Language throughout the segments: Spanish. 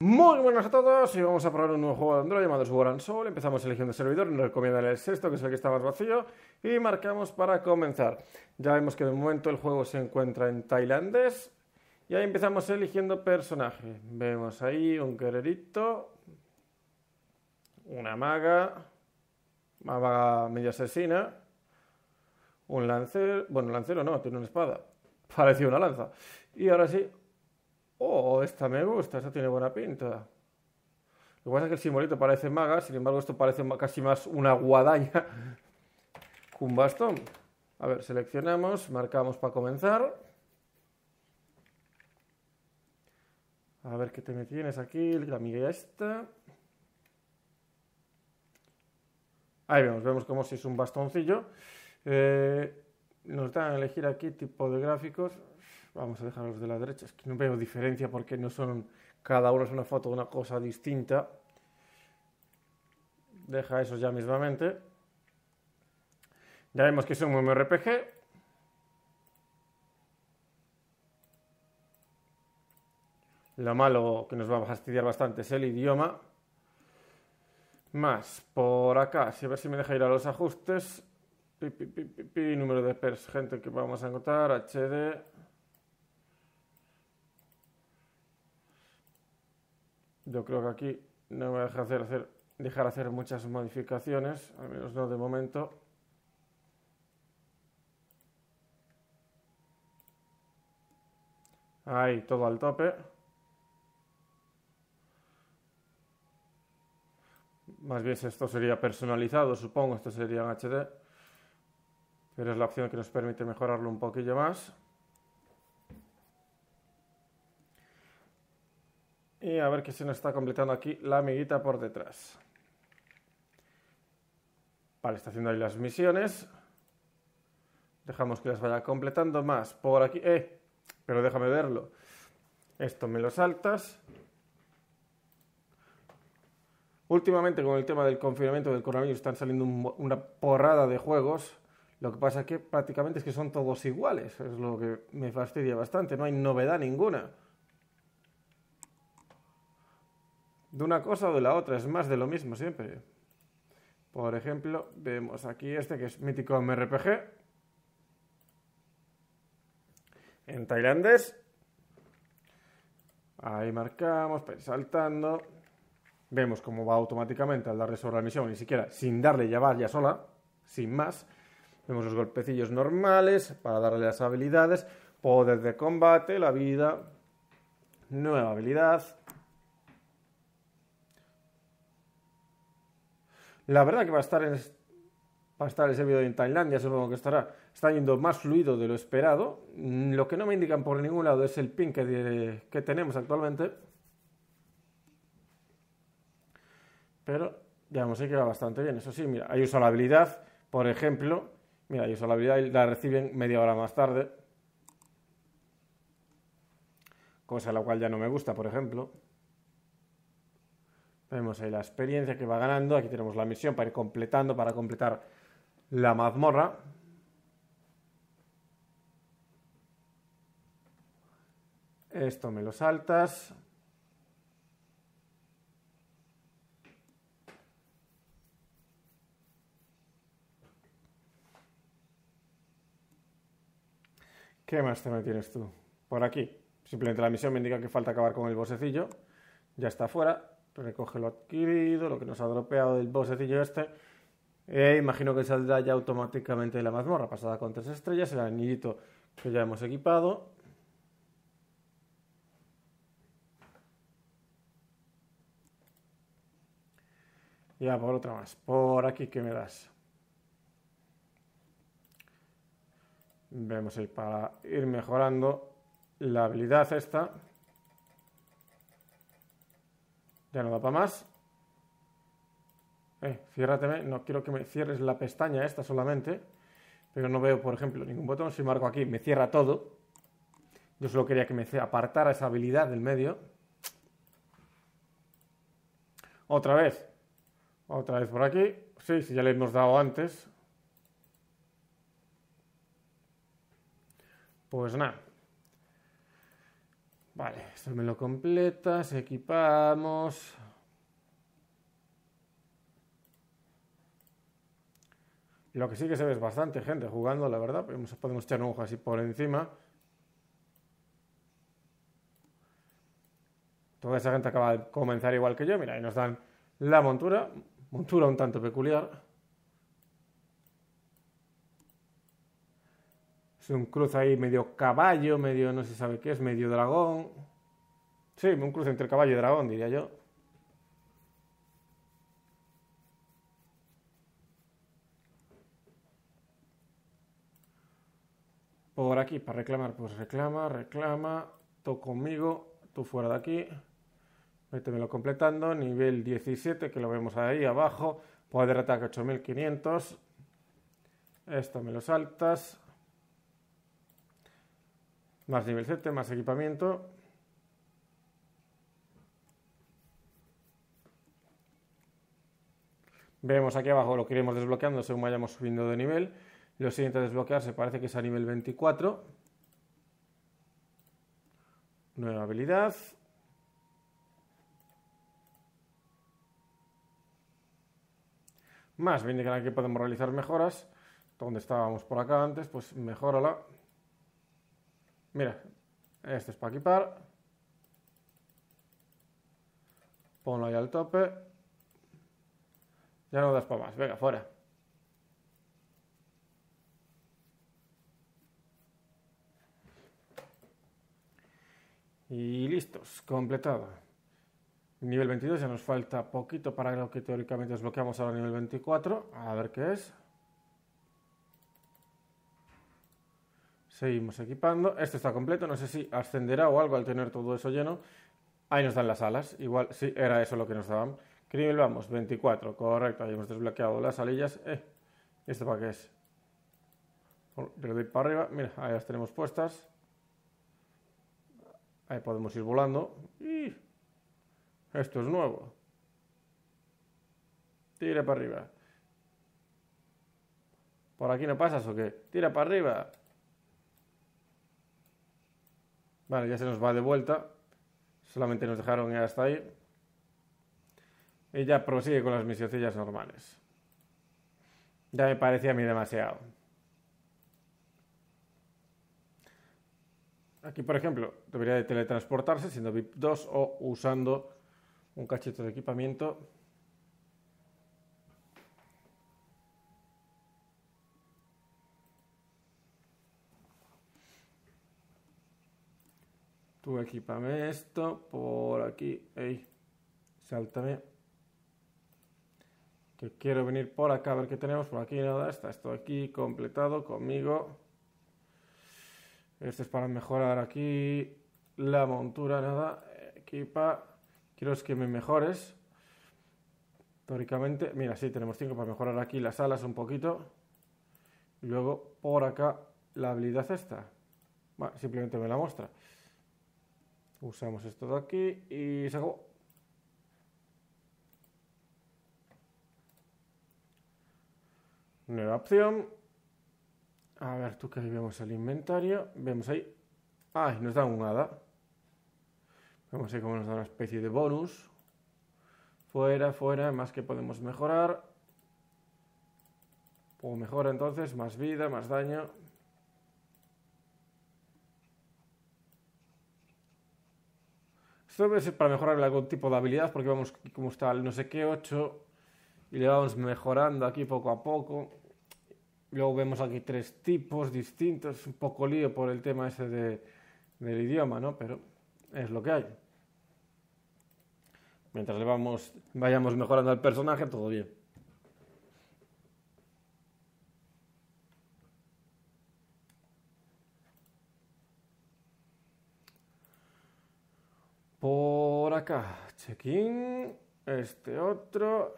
Muy buenas a todos y vamos a probar un nuevo juego de Android llamado War and Soul. Empezamos eligiendo el servidor, nos recomienda el sexto, que es el que está más vacío, y marcamos para comenzar. Ya vemos que de momento el juego se encuentra en tailandés y ahí empezamos eligiendo personaje. Vemos ahí un guerrerito, una maga, una maga media asesina, un lancer, bueno, lancero no, tiene una espada, parecía una lanza. Y ahora sí, Oh, esta me gusta, esta tiene buena pinta. Lo que pasa es que el simbolito parece maga, sin embargo esto parece casi más una guadaña que un bastón. A ver, seleccionamos, marcamos para comenzar. A ver qué te metienes tienes aquí, la miguella esta. Ahí vemos, vemos como si es un bastoncillo. Eh, nos dan a elegir aquí tipo de gráficos vamos a dejar los de la derecha, es que no veo diferencia porque no son, cada uno es una foto de una cosa distinta. Deja eso ya mismamente. Ya vemos que es un MMORPG. Lo malo que nos va a fastidiar bastante es el idioma. Más, por acá, a ver si me deja ir a los ajustes. Pi, pi, pi, número de pers, gente que vamos a encontrar, HD, Yo creo que aquí no voy a dejar hacer, dejar hacer muchas modificaciones, al menos no de momento. Ahí, todo al tope. Más bien esto sería personalizado, supongo, esto sería en HD. Pero es la opción que nos permite mejorarlo un poquillo más. Y a ver qué se nos está completando aquí la amiguita por detrás. Vale, está haciendo ahí las misiones. Dejamos que las vaya completando más. Por aquí. ¡Eh! Pero déjame verlo. Esto me lo saltas. Últimamente con el tema del confinamiento del coronavirus están saliendo una porrada de juegos. Lo que pasa es que prácticamente es que son todos iguales. Es lo que me fastidia bastante. No hay novedad ninguna. de una cosa o de la otra, es más de lo mismo siempre. Por ejemplo, vemos aquí este que es mítico MRPG. En tailandés. Ahí marcamos, pues, saltando. Vemos cómo va automáticamente al darle sobre la misión, ni siquiera sin darle ya ya sola, sin más. Vemos los golpecillos normales para darle las habilidades, poder de combate, la vida, nueva habilidad, La verdad que va a estar va a estar el servidor en Tailandia, supongo que estará, está yendo más fluido de lo esperado. Mm, lo que no me indican por ningún lado es el pin que, tenemos actualmente. Pero ya hemos que va bastante bien. Eso sí, mira, hay usabilidad por ejemplo. Mira, hay usabilidad y la reciben media hora más tarde. Cosa la cual ya no me gusta, por ejemplo. Vemos ahí la experiencia que va ganando. Aquí tenemos la misión para ir completando, para completar la mazmorra. Esto me lo saltas. ¿Qué más tema tienes tú? Por aquí. Simplemente la misión me indica que falta acabar con el bosecillo. Ya está fuera recoge lo adquirido, lo que nos ha dropeado del bossecillo este. E imagino que saldrá ya automáticamente de la mazmorra, pasada con tres estrellas, el anillito que ya hemos equipado. Ya por otra más. Por aquí, que me das? Vemos ahí para ir mejorando la habilidad esta. Ya no da para más. Eh, No quiero que me cierres la pestaña esta solamente. Pero no veo, por ejemplo, ningún botón. Si marco aquí, me cierra todo. Yo solo quería que me apartara esa habilidad del medio. Otra vez. Otra vez por aquí. Sí, si ya le hemos dado antes. Pues nada. Vale, esto me lo completas, equipamos. Lo que sí que se ve es bastante gente jugando, la verdad. Podemos, podemos echar un ojo así por encima. Toda esa gente acaba de comenzar igual que yo. Mira, ahí nos dan la montura. Montura un tanto peculiar. Es un cruz ahí medio caballo, medio no se sabe qué es, medio dragón. Sí, un cruce entre caballo y dragón, diría yo. Por aquí, para reclamar, pues reclama, reclama, tú conmigo, tú fuera de aquí. Métemelo completando, nivel 17, que lo vemos ahí abajo. Poder ataque 8500. Esto me lo saltas más nivel 7, más equipamiento. Vemos aquí abajo lo que iremos desbloqueando según vayamos subiendo de nivel. Lo siguiente a se parece que es a nivel 24. Nueva habilidad. Más bien que aquí podemos realizar mejoras. Donde estábamos por acá antes, pues mejórala Mira, este es para equipar. Ponlo ahí al tope. Ya no das para más. Venga, fuera. Y listos, completado. Nivel 22, ya nos falta poquito para lo que teóricamente desbloqueamos ahora nivel 24. A ver qué es. Seguimos equipando. esto está completo. No sé si ascenderá o algo al tener todo eso lleno. Ahí nos dan las alas. Igual, sí, era eso lo que nos daban. Criminal, vamos, 24. Correcto. Ahí hemos desbloqueado las alillas. Eh, ¿esto para qué es? Le doy para arriba. Mira, ahí las tenemos puestas. Ahí podemos ir volando. Y esto es nuevo. Tira para arriba. ¿Por aquí no pasas o qué? Tira para arriba. Vale, ya se nos va de vuelta. Solamente nos dejaron ir hasta ahí. Ella prosigue con las misioncillas normales. Ya me parecía a mí demasiado. Aquí, por ejemplo, debería de teletransportarse siendo VIP 2 o usando un cachito de equipamiento Tú equipame esto por aquí. Ey, sáltame. Que quiero venir por acá a ver qué tenemos. Por aquí nada, está esto aquí completado conmigo. Este es para mejorar aquí la montura, nada. Equipa. Quiero es que me mejores. Teóricamente, mira, sí, tenemos 5 para mejorar aquí las alas un poquito. luego por acá la habilidad esta. simplemente me la muestra. Usamos esto de aquí y se acabó. Nueva opción. A ver, tú que ahí vemos el inventario. Vemos ahí. Ay, ah, nos da un hada. Vemos ahí cómo nos da una especie de bonus. Fuera, fuera, más que podemos mejorar. O mejor entonces, más vida, más daño. esto es para mejorarle algún tipo de habilidad, porque vamos, como está el no sé qué 8, y le vamos mejorando aquí poco a poco. Luego vemos aquí tres tipos distintos, un poco lío por el tema ese del idioma, ¿no? Pero es lo que hay. Mientras le vamos, vayamos mejorando al personaje, todo bien. Por acá, check-in. Este otro.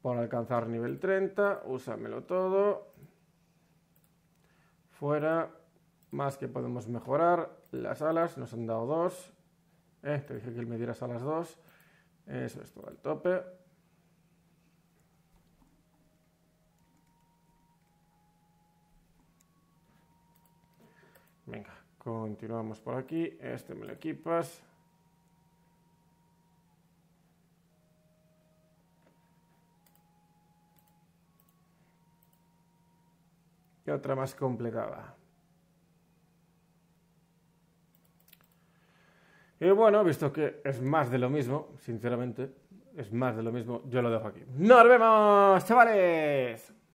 Por alcanzar nivel 30, úsamelo todo. Fuera. Más que podemos mejorar. Las alas, nos han dado dos. Eh, te dije que él me dieras alas dos. Eso es todo el tope. Venga, Continuamos por aquí. Este me lo equipas. Y otra más complicada. Y bueno, visto que es más de lo mismo, sinceramente, es más de lo mismo, yo lo dejo aquí. ¡Nos vemos, chavales!